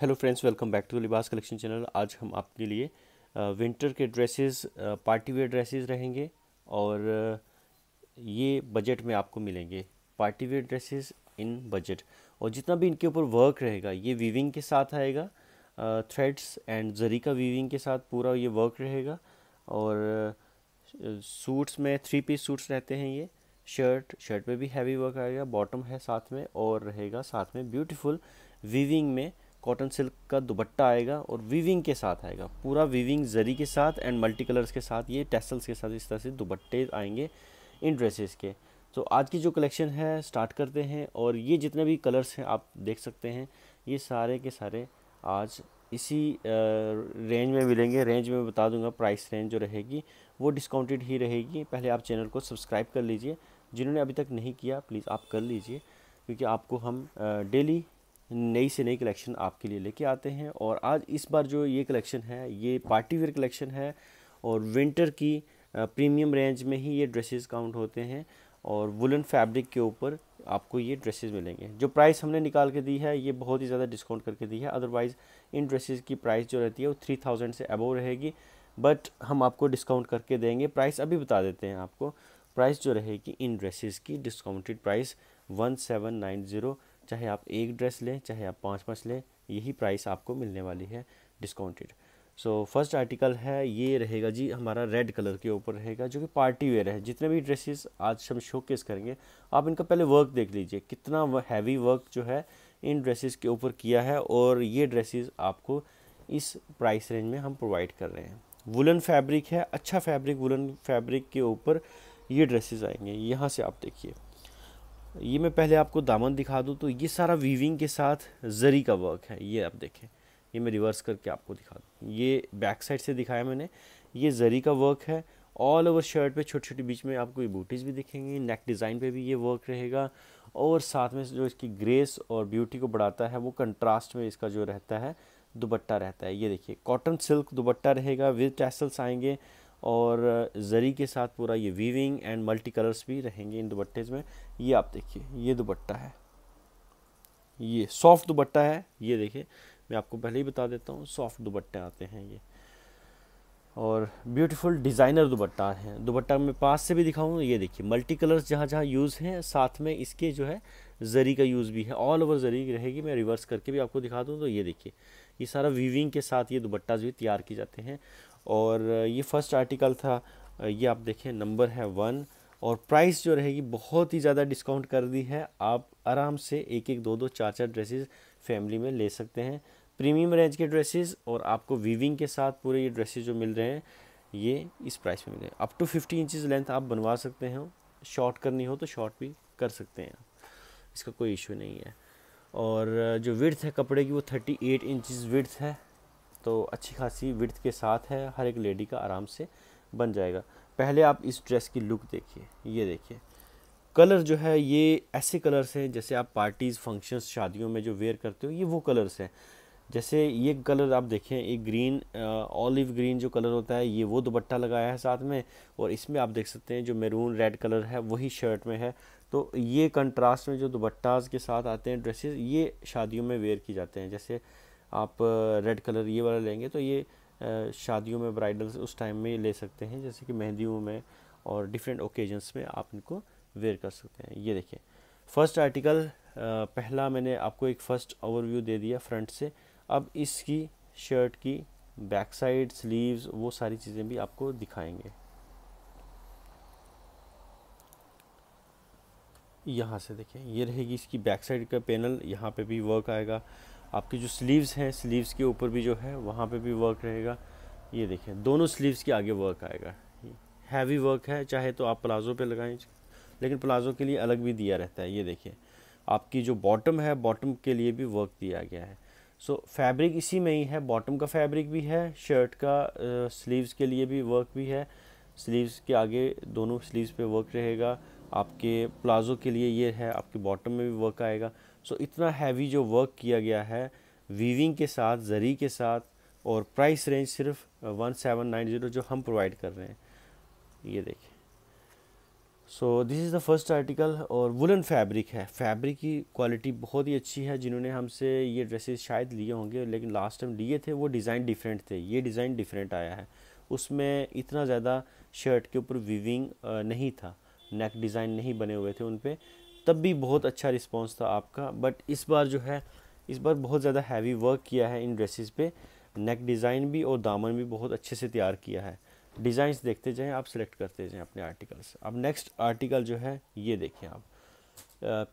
hello friends welcome back to Libas collection channel आज हम आपके लिए विंटर के ड्रेसेस पार्टी वेयर ड्रेसेस रहेंगे और ये बजट में आपको मिलेंगे party wear dresses in budget और जितना भी इनके ऊपर वर्क रहेगा ये वीविंग के साथ आएगा थ्रेड्स एंड जरी का वीविंग के साथ पूरा ये वर्क रहेगा और सूट्स में थ्री पीस सूट्स रहते हैं ये शर्ट शर्ट में भी हैवी वर्क आएगा बॉटम है साथ में और रहेगा साथ में ब्यूटीफुल वीविंग में कॉटन सिल्क का दुपट्टा आएगा और वीविंग के साथ आएगा पूरा वीविंग जरी के साथ एंड मल्टी कलर्स के साथ ये टेसल्स के साथ इस तरह से दुपट्टे आएंगे इन ड्रेसेस के तो आज की जो कलेक्शन है स्टार्ट करते हैं और ये जितने भी कलर्स हैं आप देख सकते हैं ये सारे के सारे आज इसी रेंज में मिलेंगे रेंज में बता दूंगा प्राइस रेंज जो रहेगी वो डिस्काउंटेड ही रहेगी पहले आप चैनल को सब्सक्राइब कर लीजिए जिन्होंने अभी तक नहीं किया प्लीज़ आप कर लीजिए क्योंकि आपको हम डेली नई से नई कलेक्शन आपके लिए लेके आते हैं और आज इस बार जो ये कलेक्शन है ये पार्टी वेयर कलेक्शन है और विंटर की प्रीमियम रेंज में ही ये ड्रेसेस काउंट होते हैं और वुलन फैब्रिक के ऊपर आपको ये ड्रेसेस मिलेंगे जो प्राइस हमने निकाल के दी है ये बहुत ही ज़्यादा डिस्काउंट करके दी है अदरवाइज़ इन ड्रेसेस की प्राइस जो रहती है वो थ्री थाउजेंड से अबोव रहेगी बट हम आपको डिस्काउंट करके देंगे प्राइस अभी बता देते हैं आपको प्राइस जो रहेगी इन ड्रेसेस की discounted price one seven nine zero चाहे आप एक ड्रेस लें चाहे आप पाँच पाँच लें यही प्राइस आपको मिलने वाली है डिस्काउंटेड सो फर्स्ट आर्टिकल है ये रहेगा जी हमारा रेड कलर के ऊपर रहेगा जो कि पार्टी वेयर है जितने भी ड्रेसेस आज हम केस करेंगे आप इनका पहले वर्क देख लीजिए कितना हैवी वर्क जो है इन ड्रेसेस के ऊपर किया है और ये ड्रेसेस आपको इस प्राइस रेंज में हम प्रोवाइड कर रहे हैं वुलन फैब्रिक है अच्छा फैब्रिक वुलन फैब्रिक के ऊपर ये ड्रेसेस आएंगे यहाँ से आप देखिए ये मैं पहले आपको दामन दिखा दूँ तो ये सारा वीविंग के साथ जरी का वर्क है ये आप देखें ये मैं रिवर्स करके आपको दिखा दूँ ये बैक साइड से दिखाया मैंने ये जरी का वर्क है ऑल ओवर शर्ट पे छोटी छोटी बीच में आपको ये बूटीज़ भी दिखेंगी नेक डिज़ाइन पे भी ये वर्क रहेगा और साथ में जो इसकी ग्रेस और ब्यूटी को बढ़ाता है वो कंट्रास्ट में इसका जो रहता है दुपट्टा रहता है ये देखिए कॉटन सिल्क दुपट्टा रहेगा विद टैसल्स आएंगे और ज़री के साथ पूरा ये वीविंग एंड मल्टी कलर्स भी रहेंगे इन दुपट्टे में ये आप देखिए ये दुपट्टा है ये सॉफ्ट दुपट्टा है ये देखिए मैं आपको पहले ही बता देता हूँ सॉफ्ट दुपट्टे आते हैं ये और ब्यूटीफुल डिज़ाइनर दुपट्टा है दुपट्टा मैं पास से भी दिखाऊँ ये देखिए मल्टी कलर्स जहाँ जहाँ यूज़ हैं साथ में इसके जो है जरी का यूज़ भी है ऑल ओवर जरी रहेगी मैं रिवर्स करके भी आपको दिखा दूँ तो ये देखिए ये सारा वीविंग के साथ ये दुपट्टा जो है तैयार किए जाते हैं और ये फर्स्ट आर्टिकल था ये आप देखें नंबर है वन और प्राइस जो रहेगी बहुत ही ज़्यादा डिस्काउंट कर दी है आप आराम से एक एक दो दो चार चार ड्रेसेस फैमिली में ले सकते हैं प्रीमियम रेंज के ड्रेसेस और आपको वीविंग के साथ पूरे ये ड्रेसेस जो मिल रहे हैं ये इस प्राइस में मिले up to fifty inches length आप बनवा सकते हो शॉर्ट करनी हो तो शॉर्ट भी कर सकते हैं इसका कोई इशू नहीं है और जो विर्थ है कपड़े की वो थर्टी एट इंचज़ है तो अच्छी खासी विर्थ के साथ है हर एक लेडी का आराम से बन जाएगा पहले आप इस ड्रेस की लुक देखिए ये देखिए कलर जो है ये ऐसे कलर्स हैं जैसे आप पार्टीज़ फंक्शंस शादियों में जो वेयर करते हो ये वो कलर्स हैं जैसे ये कलर आप देखें एक ग्रीन ऑलिव ग्रीन जो कलर होता है ये वो दुपट्टा लगाया है साथ में और इसमें आप देख सकते हैं जो मेरून रेड कलर है वही शर्ट में है तो ये कंट्रास्ट में जो दुपट्टाज के साथ आते हैं ड्रेसेस ये शादियों में वेयर किए जाते हैं जैसे आप रेड कलर ये वाला लेंगे तो ये शादियों में ब्राइडल्स उस टाइम में ले सकते हैं जैसे कि मेहंदियों में और डिफरेंट ओकेजन्स में आप इनको वेयर कर सकते हैं ये देखिए फर्स्ट आर्टिकल पहला मैंने आपको एक फ़र्स्ट ओवरव्यू दे दिया फ्रंट से अब इसकी शर्ट की बैक साइड स्लीव्स वो सारी चीज़ें भी आपको दिखाएंगे यहाँ से देखें ये रहेगी इसकी बैक साइड का पैनल यहाँ पे भी वर्क आएगा आपकी जो स्लीव्स हैं स्लीव्स के ऊपर भी जो है वहाँ पे भी वर्क रहेगा ये देखें दोनों स्लीव्स के आगे वर्क आएगा हैवी वर्क है चाहे तो आप प्लाज़ो पे लगाएं लेकिन प्लाज़ो के लिए अलग भी दिया रहता है ये देखिए आपकी जो बॉटम है बॉटम के लिए भी वर्क दिया गया है सो so, फैब्रिक इसी में ही है बॉटम का फैब्रिक भी है शर्ट का स्लीव्स uh, के लिए भी वर्क भी है स्लीव्स के आगे दोनों स्लीव्स पे वर्क रहेगा आपके प्लाज़ो के लिए ये है आपके बॉटम में भी वर्क आएगा सो इतना हैवी जो वर्क किया गया है वीविंग के साथ जरी के साथ और प्राइस रेंज सिर्फ वन सेवन नाइन ज़ीरो जो हम प्रोवाइड कर रहे हैं ये देखें so this is the first article और वुलन फैब्रिक है फैब्रिक की क्वालिटी बहुत ही अच्छी है जिन्होंने हमसे ये ड्रेसेस शायद लिए होंगे लेकिन लास्ट टाइम लिए थे वो डिज़ाइन डिफरेंट थे ये डिज़ाइन डिफरेंट आया है उसमें इतना ज़्यादा शर्ट के ऊपर वीविंग uh, नहीं था नेक डिज़ाइन नहीं बने हुए थे उन पर तब भी बहुत अच्छा रिस्पॉन्स था आपका बट इस बार जो है इस बार बहुत ज़्यादा हैवी वर्क किया है इन ड्रेसेस पे नेक डिज़ाइन भी और दामन भी बहुत अच्छे से तैयार किया है डिज़ाइंस देखते जाएँ आप सेलेक्ट करते जाएँ अपने आर्टिकल्स अब नेक्स्ट आर्टिकल जो है ये देखें आप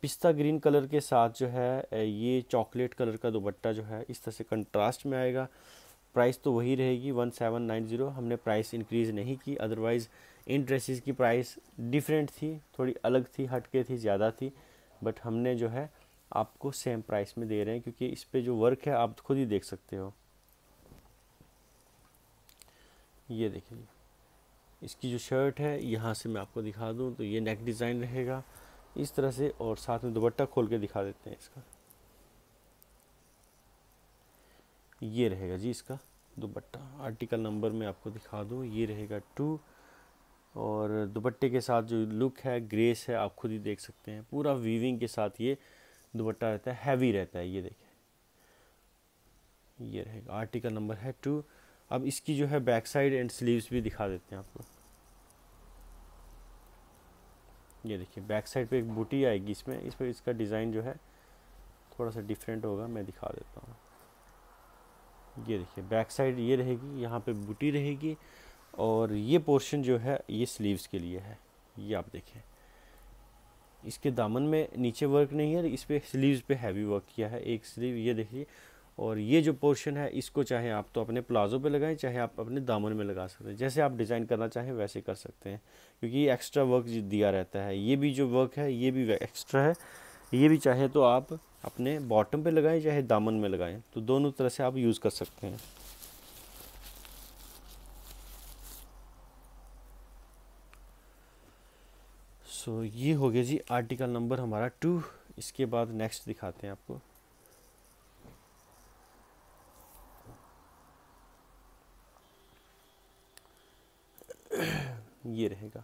पिस्ता ग्रीन कलर के साथ जो है ये चॉकलेट कलर का दुपट्टा जो है इस तरह से कंट्रास्ट में आएगा प्राइस तो वही रहेगी वन सेवन नाइन ज़ीरो हमने प्राइस इंक्रीज़ नहीं की अदरवाइज़ इन ड्रेसेस की प्राइस डिफरेंट थी थोड़ी अलग थी हटके थी ज़्यादा थी बट हमने जो है आपको सेम प्राइस में दे रहे हैं क्योंकि इस पर जो वर्क है आप खुद ही देख सकते हो ये देखिए इसकी जो शर्ट है यहाँ से मैं आपको दिखा दूँ तो ये नेक डिज़ाइन रहेगा इस तरह से और साथ में दुपट्टा खोल के दिखा देते हैं इसका ये रहेगा जी इसका दुपट्टा आर्टिकल नंबर में आपको दिखा दूँ ये रहेगा टू और दुपट्टे के साथ जो लुक है ग्रेस है आप खुद ही देख सकते हैं पूरा वीविंग के साथ ये दुपट्टा रहता है हैवी रहता है ये देखें ये रहेगा आर्टिकल नंबर है टू अब इसकी जो है बैक साइड एंड स्लीव्स भी दिखा देते हैं आपको ये देखिए बैक साइड पे एक बूटी आएगी इसमें इस पर इसका डिज़ाइन जो है थोड़ा सा डिफरेंट होगा मैं दिखा देता हूँ ये देखिए बैक साइड ये रहेगी यहाँ पे बूटी रहेगी और ये पोर्शन जो है ये स्लीव्स के लिए है ये आप देखें इसके दामन में नीचे वर्क नहीं है इस पर स्लीव्स पे हैवी वर्क किया है एक स्लीव ये देखिए और ये जो पोर्शन है इसको चाहे आप तो अपने प्लाजो पे लगाएं चाहे आप अपने दामन में लगा सकते हैं जैसे आप डिज़ाइन करना चाहें वैसे कर सकते हैं क्योंकि ये एक्स्ट्रा वर्क दिया रहता है ये भी जो वर्क है ये भी एक्स्ट्रा है ये भी चाहे तो आप अपने बॉटम पे लगाएं चाहे दामन में लगाएं तो दोनों तरह से आप यूज़ कर सकते हैं सो so, ये हो गया जी आर्टिकल नंबर हमारा टू इसके बाद नेक्स्ट दिखाते हैं आपको ये रहेगा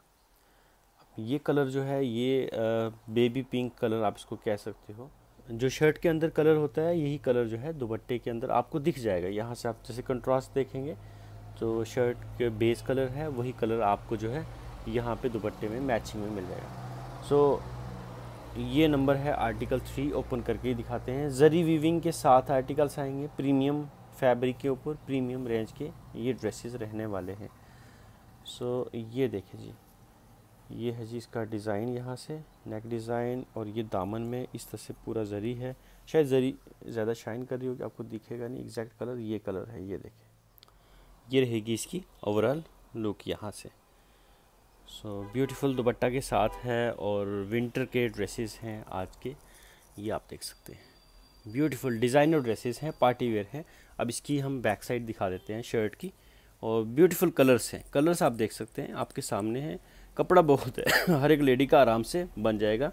ये कलर जो है ये बेबी पिंक कलर आप इसको कह सकते हो जो शर्ट के अंदर कलर होता है यही कलर जो है दुबट्टे के अंदर आपको दिख जाएगा यहाँ से आप जैसे कंट्रास्ट देखेंगे तो शर्ट के बेस कलर है वही कलर आपको जो है यहाँ पे दुपट्टे में मैचिंग में मिल जाएगा सो so, ये नंबर है आर्टिकल थ्री ओपन करके दिखाते हैं जरी वीविंग के साथ आर्टिकल्स आएंगे प्रीमियम फैब्रिक के ऊपर प्रीमियम रेंज के ये ड्रेसेस रहने वाले हैं सो so, ये देखें जी ये है जी इसका डिज़ाइन यहाँ से नेक डिज़ाइन और ये दामन में इस तरह से पूरा जरी है शायद जरी ज़्यादा शाइन कर रही होगी आपको दिखेगा नहीं एग्जैक्ट कलर ये कलर है ये देखें ये रहेगी इसकी ओवरऑल लुक यहाँ से सो ब्यूटीफुल दुपट्टा के साथ है और विंटर के ड्रेसेस हैं आज के ये आप देख सकते हैं ब्यूटीफुल डिज़ाइनर ड्रेसेस हैं पार्टी वेयर हैं अब इसकी हम बैक साइड दिखा देते हैं शर्ट की और ब्यूटीफुल कलर्स हैं कलर्स आप देख सकते हैं आपके सामने हैं कपड़ा बहुत है हर एक लेडी का आराम से बन जाएगा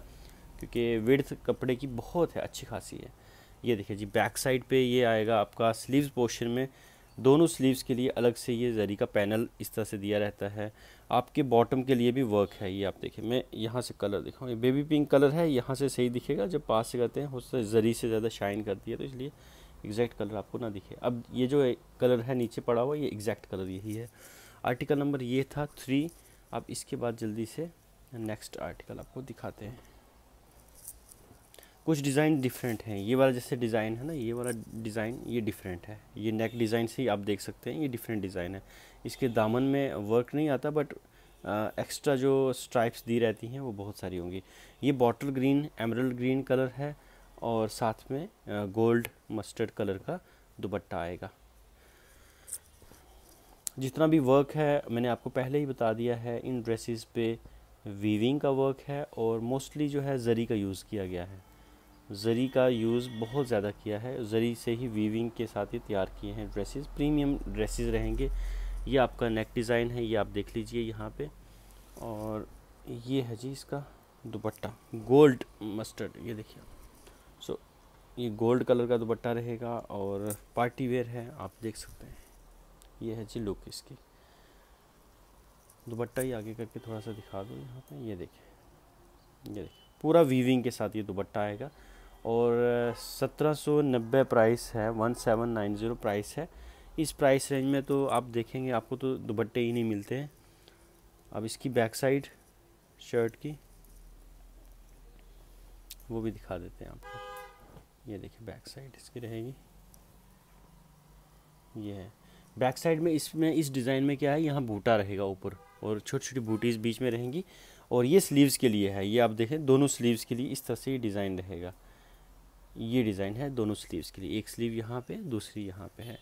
क्योंकि विड्थ कपड़े की बहुत है अच्छी खासी है ये देखिए जी बैक साइड पे ये आएगा आपका स्लीव्स पोर्शन में दोनों स्लीव्स के लिए अलग से ये जरी का पैनल इस तरह से दिया रहता है आपके बॉटम के लिए भी वर्क है ये आप देखें मैं यहाँ से कलर दिखाऊँ ये बेबी पिंक कलर है यहाँ से सही दिखेगा जब पास से करते हैं है जरी से ज़्यादा शाइन करती है तो इसलिए एग्जैक्ट कलर आपको ना दिखे अब ये जो कलर है नीचे पड़ा हुआ ये एग्जैक्ट कलर यही है आर्टिकल नंबर ये था थ्री अब इसके बाद जल्दी से नेक्स्ट आर्टिकल आपको दिखाते हैं कुछ डिज़ाइन डिफरेंट हैं ये वाला जैसे डिज़ाइन है ना ये वाला डिज़ाइन ये डिफरेंट है ये नेक डिज़ाइन से ही आप देख सकते हैं ये डिफरेंट डिज़ाइन है इसके दामन में वर्क नहीं आता बट एक्स्ट्रा जो स्ट्राइप्स दी रहती हैं वो बहुत सारी होंगी ये bottle green emerald green colour है और साथ में गोल्ड मस्टर्ड कलर का दुपट्टा आएगा जितना भी वर्क है मैंने आपको पहले ही बता दिया है इन ड्रेसेस पे वीविंग का वर्क है और मोस्टली जो है जरी का यूज़ किया गया है ज़री का यूज़ बहुत ज़्यादा किया है ज़री से ही वीविंग के साथ ही तैयार किए हैं ड्रेसेस प्रीमियम ड्रेसेस रहेंगे ये आपका नेक डिज़ाइन है ये आप देख लीजिए यहाँ पे और ये है जी इसका दुपट्टा गोल्ड मस्टर्ड ये देखिए सो so, ये गोल्ड कलर का दुपट्टा रहेगा और पार्टी वेयर है आप देख सकते हैं ये है जी लुक इसकी दुपट्टा ही आगे करके थोड़ा सा दिखा दो यहाँ पे ये देखिए ये देखिए पूरा वीविंग के साथ ये दुपट्टा आएगा और 1790 प्राइस है 1790 प्राइस है इस प्राइस रेंज में तो आप देखेंगे आपको तो दुपट्टे ही नहीं मिलते हैं अब इसकी बैक साइड शर्ट की वो भी दिखा देते हैं आपको ये देखिए बैक साइड इसकी रहेगी ये है बैक साइड में इसमें इस डिज़ाइन में क्या है यहाँ बूटा रहेगा ऊपर और छोटी छोटी बूटीज़ बीच में रहेंगी और ये स्लीव्स के लिए है ये आप देखें दोनों स्लीव्स के लिए इस तरह से ये डिज़ाइन रहेगा ये डिज़ाइन है दोनों स्लीव्स के लिए एक स्लीव यहाँ पे दूसरी यहाँ पे है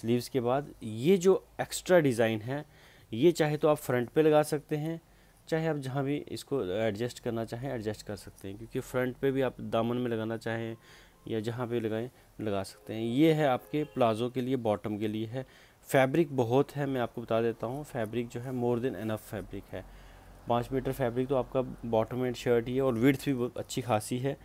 स्लीव्स के बाद ये जो एक्स्ट्रा डिज़ाइन है ये चाहे तो आप फ्रंट पे लगा सकते हैं चाहे आप जहाँ भी इसको एडजस्ट करना चाहें एडजस्ट कर सकते हैं क्योंकि फ्रंट पे भी आप दामन में लगाना चाहें या जहाँ पे लगाएं लगा सकते हैं ये है आपके प्लाज़ो के लिए बॉटम के लिए है फैब्रिक बहुत है मैं आपको बता देता हूँ फैब्रिक जो है मोर देन एनफ फैब्रिक है पाँच मीटर फैब्रिक तो आपका बॉटम एंड शर्ट ही है और विड्थ भी अच्छी खासी है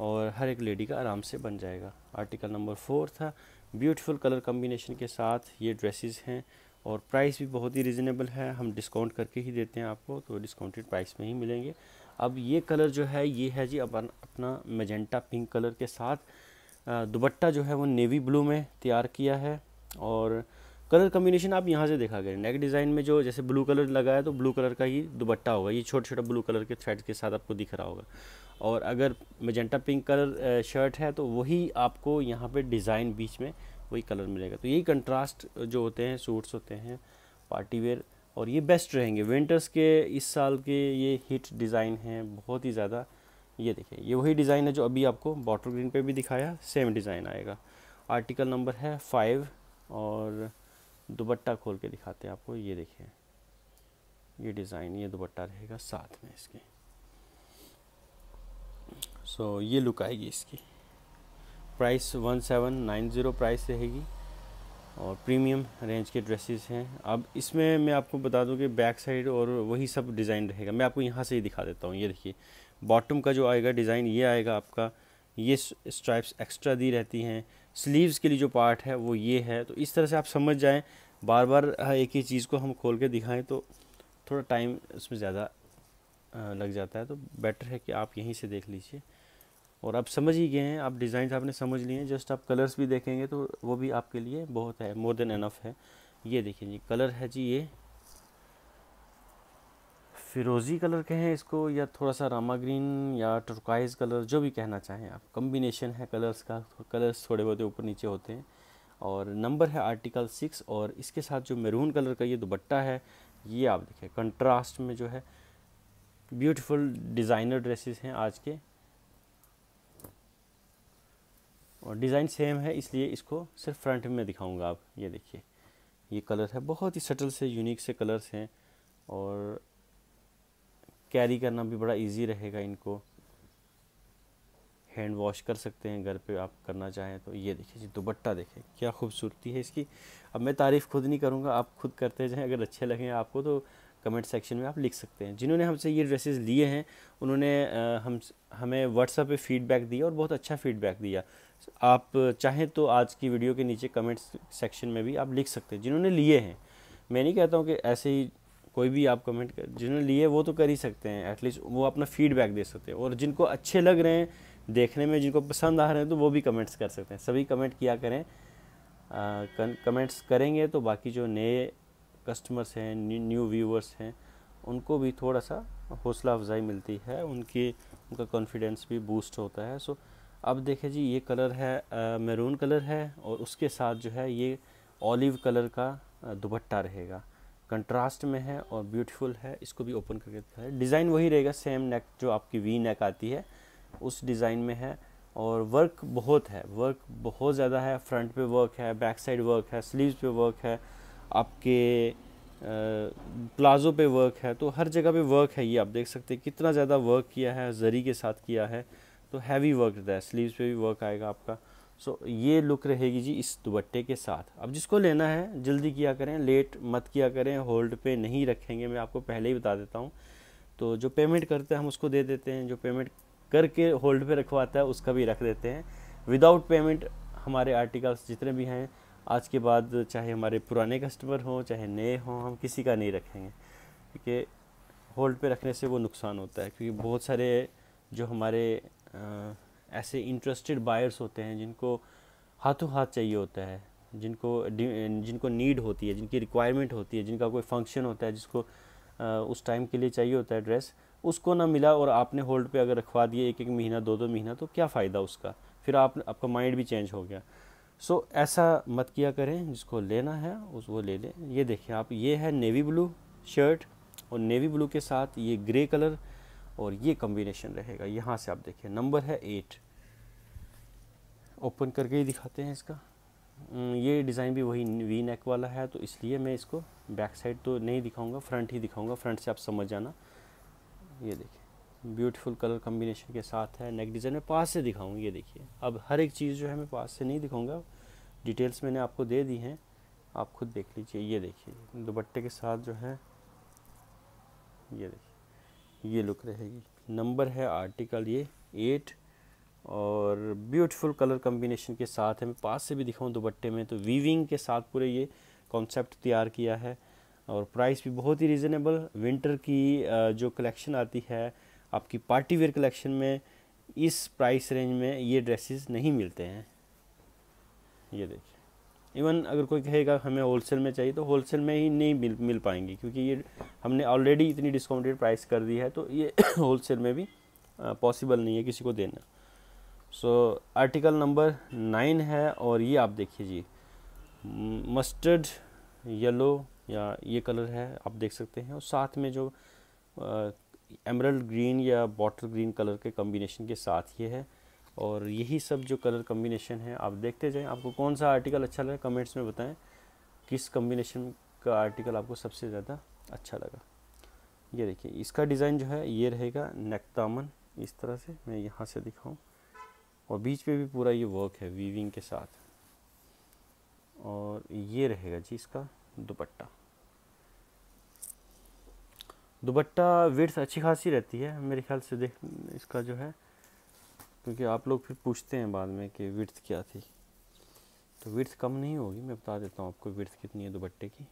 और हर एक लेडी का आराम से बन जाएगा आर्टिकल नंबर फोर था ब्यूटीफुल कलर कम्बिनेशन के साथ ये ड्रेसेस हैं और प्राइस भी बहुत ही रिजनेबल है हम डिस्काउंट करके ही देते हैं आपको तो डिस्काउंटेड प्राइस में ही मिलेंगे अब ये कलर जो है ये है जी अपन अपना मेजेंटा पिंक कलर के साथ दुबट्टा जो है वो नेवी ब्लू में तैयार किया है और कलर कम्बिनेशन आप यहाँ से देखा गया नेक डिज़ाइन में जो जैसे ब्लू कलर लगाया तो ब्लू कलर का ही दुबट्टा होगा ये छोटे छोटे ब्लू कलर के थ्रेड के साथ आपको दिख रहा होगा और अगर मेजेंटा पिंक कलर शर्ट है तो वही आपको यहाँ पे डिज़ाइन बीच में वही कलर मिलेगा तो यही कंट्रास्ट जो होते हैं सूट्स होते हैं पार्टी वेयर और ये बेस्ट रहेंगे विंटर्स के इस साल के ये हिट डिज़ाइन हैं बहुत ही ज़्यादा ये देखें ये वही डिज़ाइन है जो अभी आपको बॉटल ग्रीन पर भी दिखाया सेम डिज़ाइन आएगा आर्टिकल नंबर है फाइव और दुबट्टा खोल के दिखाते हैं आपको ये देखें ये डिज़ाइन ये दुपट्टा रहेगा साथ में इसके सो so, ये लुक आएगी इसकी price one seven nine zero price रहेगी और प्रीमियम रेंज के ड्रेसेस हैं अब इसमें मैं आपको बता दूं कि बैक साइड और वही सब डिज़ाइन रहेगा मैं आपको यहाँ से ही दिखा देता हूँ ये देखिए बॉटम का जो आएगा डिज़ाइन ये आएगा आपका ये स्ट्राइप्स एक्स्ट्रा दी रहती हैं स्लीव्स के लिए जो पार्ट है वो ये है तो इस तरह से आप समझ जाएँ बार बार एक ही चीज़ को हम खोल के दिखाएँ तो थोड़ा टाइम उसमें ज़्यादा लग जाता है तो बेटर है कि आप यहीं से देख लीजिए और आप समझ ही गए हैं आप डिज़ाइन आपने समझ लिए हैं जस्ट आप कलर्स भी देखेंगे तो वो भी आपके लिए बहुत है मोर देन एनफ है ये देखिए जी कलर है जी ये फिरोज़ी कलर कहें इसको या थोड़ा सा रामा ग्रीन या टर्काइज कलर जो भी कहना चाहें आप कम्बिनेशन है कलर्स का कलर्स थोड़े बहुत ऊपर नीचे होते हैं और नंबर है आर्टिकल सिक्स और इसके साथ जो मेरून कलर का ये दुबट्टा है ये आप देखें कंट्रास्ट में जो है ब्यूटीफुल डिज़ाइनर ड्रेसेस हैं आज के और डिज़ाइन सेम है इसलिए इसको सिर्फ फ्रंट में दिखाऊंगा आप ये देखिए ये कलर है बहुत ही सटल से यूनिक से कलर्स हैं और कैरी करना भी बड़ा इजी रहेगा इनको हैंड वॉश कर सकते हैं घर पे आप करना चाहें तो ये देखिए जी दुबट्टा देखें क्या खूबसूरती है इसकी अब मैं तारीफ़ खुद नहीं करूँगा आप खुद करते जाएँ अगर अच्छे लगें आपको तो कमेंट सेक्शन में आप लिख सकते हैं जिन्होंने हमसे ये ड्रेसेस लिए हैं उन्होंने हम हमें व्हाट्सएप पे फीडबैक दिया और बहुत अच्छा फीडबैक दिया आप चाहें तो आज की वीडियो के नीचे कमेंट्स सेक्शन में भी आप लिख सकते हैं जिन्होंने लिए हैं मैं नहीं कहता हूँ कि ऐसे ही कोई भी आप कमेंट कर जिन्होंने लिए वो तो कर ही सकते हैं एटलीस्ट वो अपना फीडबैक दे सकते हैं और जिनको अच्छे लग रहे हैं देखने में जिनको पसंद आ रहे हैं तो वो भी कमेंट्स कर सकते हैं सभी कमेंट किया करें कमेंट्स करेंगे तो बाकी जो नए कस्टमर्स हैं न्यू व्यूवर्स हैं उनको भी थोड़ा सा हौसला अफजाई मिलती है उनकी उनका कॉन्फिडेंस भी बूस्ट होता है सो so, अब देखें जी ये कलर है मैरून कलर है और उसके साथ जो है ये ऑलिव कलर का दुपट्टा रहेगा कंट्रास्ट में है और ब्यूटीफुल है इसको भी ओपन करके दिखा डिज़ाइन वही रहेगा सेम नेक जो आपकी वी नेक आती है उस डिज़ाइन में है और वर्क बहुत है वर्क बहुत ज़्यादा है फ्रंट पे वर्क है बैक साइड वर्क है स्लीव्स पे वर्क है आपके प्लाज़ो पे वर्क है तो हर जगह पे वर्क है ये आप देख सकते हैं कितना ज़्यादा वर्क किया है जरी के साथ किया है तो हैवी वर्क रहता है स्लीव्स पे भी वर्क आएगा आपका सो so, ये लुक रहेगी जी इस दुबट्टे के साथ अब जिसको लेना है जल्दी किया करें लेट मत किया करें होल्ड पे नहीं रखेंगे मैं आपको पहले ही बता देता हूँ तो जो पेमेंट करते हैं हम उसको दे देते हैं जो पेमेंट करके होल्ड पे रखवाता है उसका भी रख देते हैं विदाउट पेमेंट हमारे आर्टिकल्स जितने भी हैं आज के बाद चाहे हमारे पुराने कस्टमर हों चाहे नए हों हम किसी का नहीं रखेंगे क्योंकि होल्ड पे रखने से वो नुकसान होता है क्योंकि बहुत सारे जो हमारे ऐसे इंटरेस्टेड बायर्स होते हैं जिनको हाथों हाथ चाहिए होता है जिनको जिनको नीड होती है जिनकी रिक्वायरमेंट होती है जिनका कोई फंक्शन होता है जिसको उस टाइम के लिए चाहिए होता है ड्रेस उसको ना मिला और आपने होल्ड पे अगर रखवा दिए एक एक महीना दो दो महीना तो क्या फ़ायदा उसका फिर आप आपका माइंड भी चेंज हो गया सो so, ऐसा मत किया करें जिसको लेना है उस वो ले लें ये देखें आप ये है नेवी ब्लू शर्ट और नेवी ब्लू के साथ ये ग्रे कलर और ये कम्बिनेशन रहेगा यहाँ से आप देखिए नंबर है एट ओपन करके ही दिखाते हैं इसका हम्म, ये डिज़ाइन भी वही वी नेक वाला है तो इसलिए मैं इसको बैक साइड तो नहीं दिखाऊंगा फ्रंट ही दिखाऊंगा फ्रंट से आप समझ जाना ये देखिए ब्यूटीफुल कलर कम्बिनेशन के साथ है नेक डिज़ाइन मैं पास से दिखाऊंगा ये देखिए अब हर एक चीज़ जो है मैं पास से नहीं दिखाऊंगा डिटेल्स मैंने आपको दे दी हैं आप खुद देख लीजिए ये देखिए दुपट्टे के साथ जो है ये देखिए ये लुक रहेगी नंबर है आर्टिकल ये एट और ब्यूटीफुल कलर कम्बिनेशन के साथ है मैं पास से भी दिखाऊँ दुपट्टे में तो वीविंग के साथ पूरे ये कॉन्सेप्ट तैयार किया है और प्राइस भी बहुत ही रीज़नेबल विंटर की जो कलेक्शन आती है आपकी पार्टी वेयर कलेक्शन में इस प्राइस रेंज में ये ड्रेसेस नहीं मिलते हैं ये देखिए इवन अगर कोई कहेगा हमें होलसेल में चाहिए तो होलसेल में ही नहीं मिल मिल पाएंगी क्योंकि ये हमने ऑलरेडी इतनी डिस्काउंटेड प्राइस कर दी है तो ये होलसेल में भी पॉसिबल नहीं है किसी को देना सो आर्टिकल नंबर नाइन है और ये आप देखिए जी मस्टर्ड येलो या ये कलर है आप देख सकते हैं और साथ में जो एमरल्ड ग्रीन या बॉटल ग्रीन कलर के कम्बिनेशन के साथ ये है और यही सब जो कलर कम्बिनेशन है आप देखते जाएं आपको कौन सा आर्टिकल अच्छा लगा कमेंट्स में बताएं किस कम्बिनेशन का आर्टिकल आपको सबसे ज़्यादा अच्छा लगा ये देखिए इसका डिज़ाइन जो है ये रहेगा नेकतामन इस तरह से मैं यहाँ से दिखाऊँ और बीच में भी पूरा ये वर्क है वीविंग के साथ और ये रहेगा जी इसका दुपट्टा दुपट्टा विर्थ अच्छी खासी रहती है मेरे ख्याल से देख इसका जो है क्योंकि आप लोग फिर पूछते हैं बाद में कि विर्थ क्या थी तो विर्थ कम नहीं होगी मैं बता देता हूँ आपको विर्थ कितनी है दुपट्टे की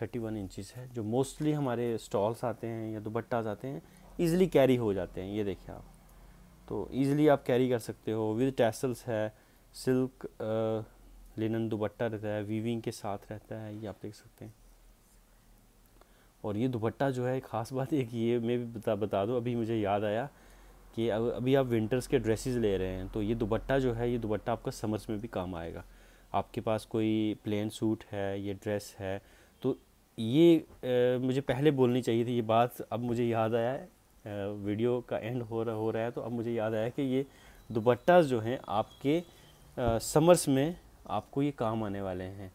थर्टी वन इंचज़ है जो मोस्टली हमारे स्टॉल्स आते हैं या दुपट्टा आते हैं ईज़िली कैरी हो जाते हैं ये देखिए आप तो ईज़िली आप कैरी कर सकते हो विद टैसल्स है सिल्क लिनन दुपट्टा रहता है वीविंग के साथ रहता है ये आप देख सकते हैं और ये दुपट्टा जो है ख़ास बात एक ये मैं भी बता बता दूँ अभी मुझे याद आया कि अभी आप विंटर्स के ड्रेसेस ले रहे हैं तो ये दुपट्टा जो है ये दुपट्टा आपका समर्स में भी काम आएगा आपके पास कोई प्लेन सूट है ये ड्रेस है तो ये ए, मुझे पहले बोलनी चाहिए थी ये बात अब मुझे याद आया है वीडियो का एंड हो रहा हो रहा है तो अब मुझे याद आया कि ये दुपट्टा जो हैं आपके आ, समर्स में आपको ये काम आने वाले हैं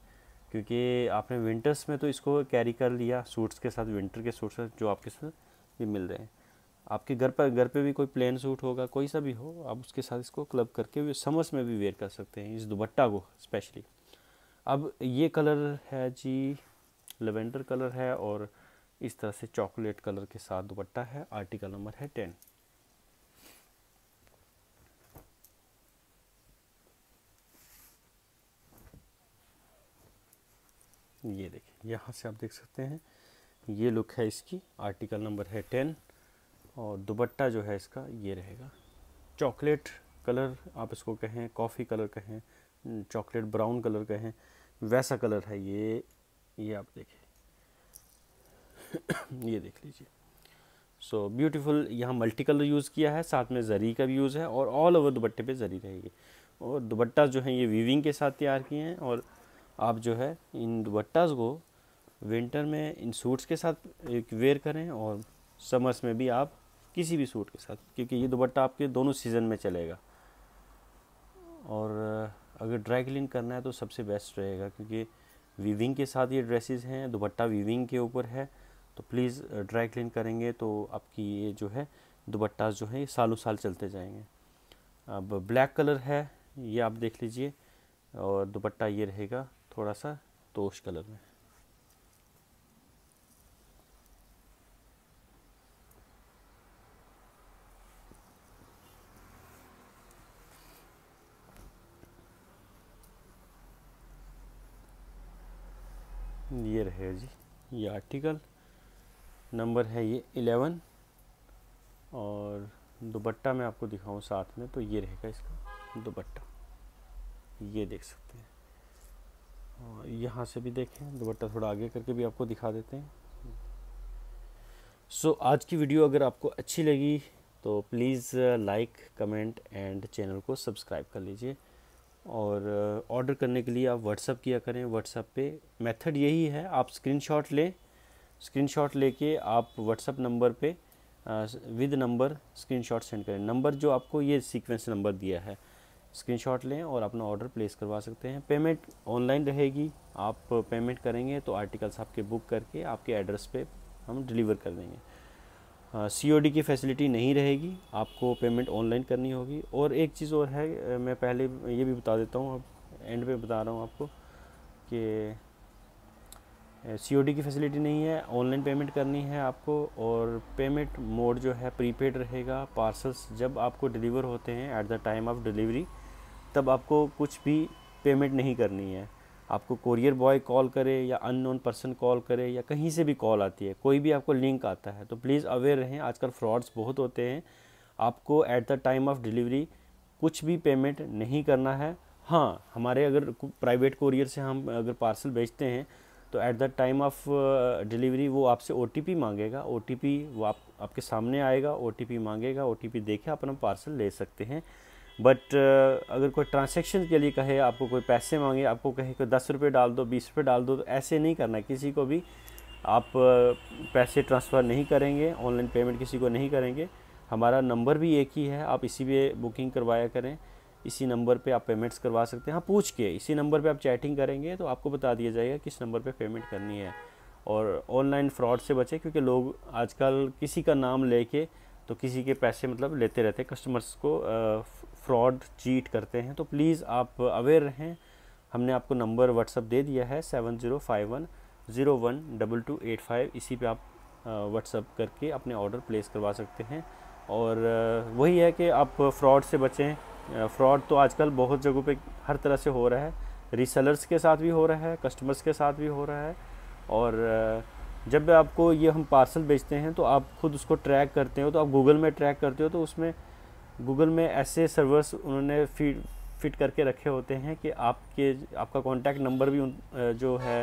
क्योंकि आपने विंटर्स में तो इसको कैरी कर लिया सूट्स के साथ विंटर के सूट्स जो आपके साथ ये मिल रहे हैं आपके घर पर घर पे भी कोई प्लेन सूट होगा कोई सा भी हो आप उसके साथ इसको क्लब करके समर्स में भी वेयर कर सकते हैं इस दुपट्टा को स्पेशली अब ये कलर है जी लेवेंडर कलर है और इस तरह से चॉकलेट कलर के साथ दुपट्टा है आर्टिकल नंबर है टेन ये देखिए यहाँ से आप देख सकते हैं ये लुक है इसकी आर्टिकल नंबर है टेन और दुबट्टा जो है इसका ये रहेगा चॉकलेट कलर आप इसको कहें कॉफ़ी कलर कहें चॉकलेट ब्राउन कलर कहें वैसा कलर है ये ये आप देखें ये देख लीजिए सो ब्यूटीफुल यहाँ मल्टी कलर यूज़ किया है साथ में जरी का भी यूज़ है और ऑल ओवर दुपट्टे पे जरी रहेगी और दुबट्टा जो है ये वीविंग के साथ तैयार किए हैं और आप जो है इन दुपट्टास को विंटर में इन सूट्स के साथ वेयर करें और समर्स में भी आप किसी भी सूट के साथ क्योंकि ये दुपट्टा आपके दोनों सीज़न में चलेगा और अगर ड्राई क्लीन करना है तो सबसे बेस्ट रहेगा क्योंकि वीविंग के साथ ये ड्रेसेस हैं दुपट्टा वीविंग के ऊपर है तो प्लीज़ ड्राई क्लीन करेंगे तो आपकी ये जो है दुपट्टा जो है ये सालों साल चलते जाएंगे अब ब्लैक कलर है ये आप देख लीजिए और दुपट्टा ये रहेगा थोड़ा सा तोश कलर में ये आर्टिकल नंबर है ये एलेवन और दुपट्टा मैं आपको दिखाऊँ साथ में तो ये रहेगा इसका दुपट्टा ये देख सकते हैं और यहाँ से भी देखें दुपट्टा थोड़ा आगे करके भी आपको दिखा देते हैं सो so, आज की वीडियो अगर आपको अच्छी लगी तो please like comment and channel को सब्सक्राइब कर लीजिए और ऑर्डर करने के लिए आप व्हाट्सअप किया करें व्हाट्सअप पे मेथड यही है आप स्क्रीनशॉट लें स्क्रीनशॉट लेके आप व्हाट्सअप नंबर पे विद नंबर स्क्रीनशॉट सेंड करें नंबर जो आपको ये सीक्वेंस नंबर दिया है स्क्रीनशॉट लें और अपना ऑर्डर प्लेस करवा सकते हैं पेमेंट ऑनलाइन रहेगी आप पेमेंट करेंगे तो आर्टिकल्स आपके बुक करके आपके एड्रेस पे हम डिलीवर कर देंगे सी की फैसिलिटी नहीं रहेगी आपको पेमेंट ऑनलाइन करनी होगी और एक चीज़ और है मैं पहले ये भी बता देता हूँ अब एंड पे बता रहा हूँ आपको कि सी की फैसिलिटी नहीं है ऑनलाइन पेमेंट करनी है आपको और पेमेंट मोड जो है प्रीपेड रहेगा पार्सल्स जब आपको डिलीवर होते हैं at the time of delivery तब आपको कुछ भी पेमेंट नहीं करनी है आपको कोरियर बॉय कॉल करे या अननोन पर्सन कॉल करे या कहीं से भी कॉल आती है कोई भी आपको लिंक आता है तो प्लीज़ अवेयर रहें आजकल फ्रॉड्स बहुत होते हैं आपको at the time of delivery कुछ भी पेमेंट नहीं करना है हाँ हमारे अगर प्राइवेट कोरियर से हम अगर पार्सल भेजते हैं तो at the time of delivery वो आपसे ओ मांगेगा ओ वो आप आपके सामने आएगा ओ मांगेगा ओ देखे आप अपना पार्सल ले सकते हैं बट uh, अगर कोई ट्रांसैक्शन के लिए कहे आपको कोई पैसे मांगे आपको कहे कोई दस रुपये डाल दो बीस रुपये डाल दो तो ऐसे नहीं करना किसी को भी आप uh, पैसे ट्रांसफ़र नहीं करेंगे ऑनलाइन पेमेंट किसी को नहीं करेंगे हमारा नंबर भी एक ही है आप इसी पे बुकिंग करवाया करें इसी नंबर पे आप पेमेंट्स करवा सकते हैं हाँ पूछ के इसी नंबर पे आप चैटिंग करेंगे तो आपको बता दिया जाएगा किस नंबर पे पेमेंट करनी है और ऑनलाइन फ्रॉड से बचें क्योंकि लोग आजकल किसी का नाम लेके तो किसी के पैसे मतलब लेते रहते हैं कस्टमर्स को uh, फ्रॉड चीट करते हैं तो प्लीज़ आप अवेयर रहें हमने आपको नंबर व्हाट्सअप दे दिया है seven zero five one zero one double two eight five इसी पे आप व्हाट्सअप करके अपने ऑर्डर प्लेस करवा सकते हैं और वही है कि आप फ्रॉड से बचें फ्रॉड तो आजकल बहुत जगहों पे हर तरह से हो रहा है रीसेलर्स के साथ भी हो रहा है कस्टमर्स के साथ भी हो रहा है और जब आपको ये हम पार्सल बेचते हैं तो आप खुद उसको ट्रैक करते हो तो आप गूगल में ट्रैक करते हो तो उसमें गूगल में ऐसे सर्वर्स उन्होंने फीड फिट करके रखे होते हैं कि आपके आपका कॉन्टैक्ट नंबर भी जो है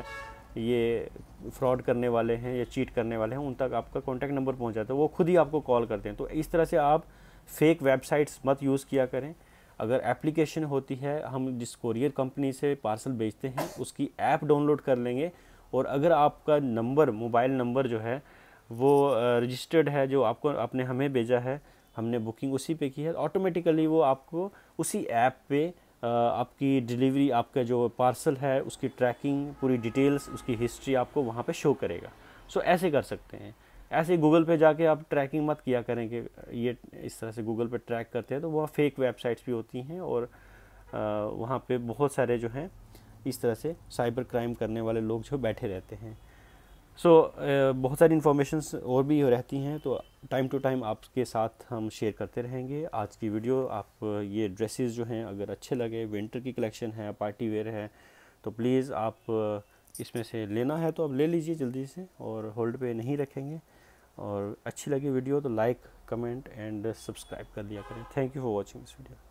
ये फ्रॉड करने वाले हैं या चीट करने वाले हैं उन तक आपका कॉन्टैक्ट नंबर पहुंच जाता है वो खुद ही आपको कॉल करते हैं तो इस तरह से आप फेक वेबसाइट्स मत यूज़ किया करें अगर एप्लीकेशन होती है हम जिस कोरियर कंपनी से पार्सल भेजते हैं उसकी ऐप डाउनलोड कर लेंगे और अगर आपका नंबर मोबाइल नंबर जो है वो रजिस्टर्ड है जो आपको आपने हमें भेजा है हमने बुकिंग उसी पे की है ऑटोमेटिकली वो आपको उसी ऐप पे आपकी डिलीवरी आपका जो पार्सल है उसकी ट्रैकिंग पूरी डिटेल्स उसकी हिस्ट्री आपको वहाँ पे शो करेगा सो so, ऐसे कर सकते हैं ऐसे गूगल पे जाके आप ट्रैकिंग मत किया करें कि ये इस तरह से गूगल पे ट्रैक करते हैं तो वह फेक वेबसाइट्स भी होती हैं और वहाँ पे बहुत सारे जो हैं इस तरह से साइबर क्राइम करने वाले लोग जो बैठे रहते हैं सो so, uh, बहुत सारी इन्फॉर्मेशन और भी रहती हैं तो टाइम टू टाइम आपके साथ हम शेयर करते रहेंगे आज की वीडियो आप ये ड्रेसेस जो हैं अगर अच्छे लगे विंटर की कलेक्शन है पार्टी वेयर है तो प्लीज़ आप uh, इसमें से लेना है तो आप ले लीजिए जल्दी से और होल्ड पे नहीं रखेंगे और अच्छी लगी वीडियो तो लाइक कमेंट एंड सब्सक्राइब कर दिया करें thank you for watching this video